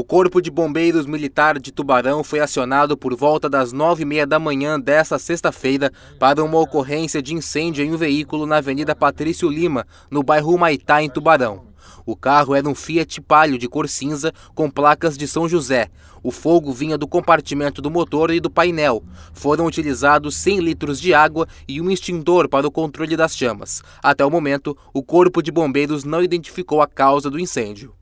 O Corpo de Bombeiros Militar de Tubarão foi acionado por volta das nove e meia da manhã desta sexta-feira para uma ocorrência de incêndio em um veículo na Avenida Patrício Lima, no bairro Maitá, em Tubarão. O carro era um Fiat Palio de cor cinza com placas de São José. O fogo vinha do compartimento do motor e do painel. Foram utilizados 100 litros de água e um extintor para o controle das chamas. Até o momento, o Corpo de Bombeiros não identificou a causa do incêndio.